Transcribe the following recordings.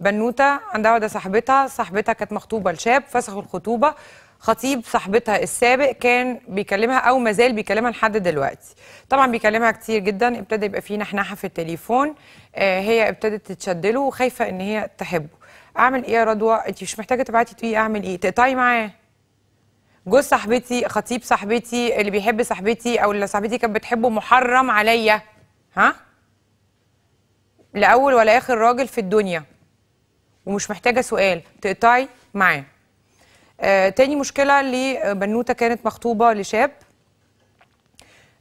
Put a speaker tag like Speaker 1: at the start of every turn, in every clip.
Speaker 1: بنوته عندها واحده صاحبتها صاحبتها كانت مخطوبه لشاب فسخوا الخطوبه خطيب صاحبتها السابق كان بيكلمها او مازال بيكلمها لحد دلوقتي طبعا بيكلمها كتير جدا ابتدى يبقى فيه نحنحه في التليفون آه هي ابتدت تتشدله وخايفه ان هي تحبه اعمل ايه يا رضوى انت مش محتاجه تبعتي تقولي اعمل ايه تقطعي معاه جوز صاحبتي خطيب صاحبتي اللي بيحب صاحبتي او اللي صاحبتي كانت بتحبه محرم عليا ها لاول ولا اخر راجل في الدنيا ومش محتاجه سؤال تقطعي معاه آه، تاني مشكله لبنوته كانت مخطوبه لشاب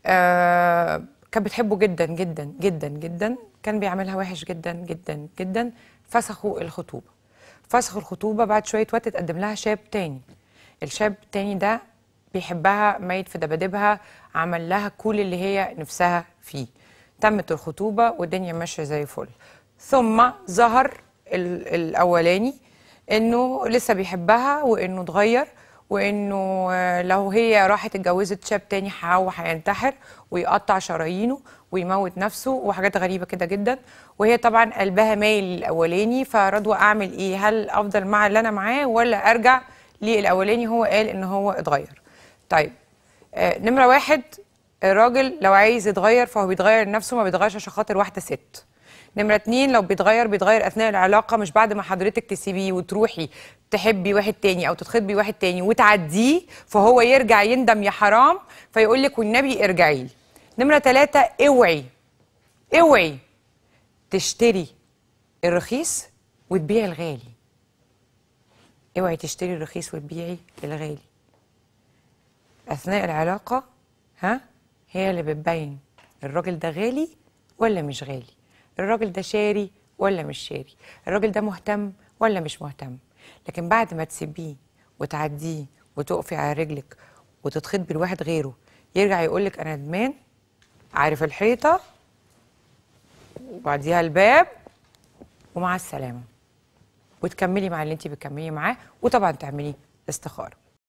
Speaker 1: آه كانت بتحبه جدا جدا جدا جدا كان بيعملها وحش جدا جدا جدا فسخوا الخطوبه فسخوا الخطوبه بعد شويه وقت اتقدم لها شاب تاني الشاب التاني ده بيحبها ميت في دبادبها عمل لها كل اللي هي نفسها فيه تمت الخطوبه والدنيا ماشيه زي الفل ثم ظهر الاولاني انه لسه بيحبها وانه اتغير وانه آه، لو هي راحت اتجوزت شاب تاني هو هينتحر ويقطع شرايينه ويموت نفسه وحاجات غريبه كده جدا وهي طبعا قلبها مايل للاولاني فرضوى اعمل ايه هل افضل مع اللي انا معاه ولا ارجع للاولاني هو قال ان هو اتغير طيب آه نمره واحد الراجل لو عايز يتغير فهو بيتغير نفسه ما بيتغيرش عشان خاطر واحده ست نمره اتنين لو بيتغير بيتغير اثناء العلاقه مش بعد ما حضرتك تسيبيه وتروحي تحبي واحد تاني او تتخطبي واحد تاني وتعديه فهو يرجع يندم يا حرام فيقول لك والنبي ارجعي لي نمره تلاتة اوعي اوعي تشتري الرخيص وتبيعي الغالي اوعي تشتري الرخيص وتبيعي الغالي اثناء العلاقه ها هي اللي بتبين الراجل ده غالي ولا مش غالي الراجل ده شاري ولا مش شاري الراجل ده مهتم ولا مش مهتم لكن بعد ما تسيبيه وتعديه وتقفي على رجلك وتتخطبي لواحد غيره يرجع يقولك انا ندمان عارف الحيطه وبعديها الباب ومع السلامه وتكملي مع اللي انت بتكملي معاه وطبعا تعملي استخاره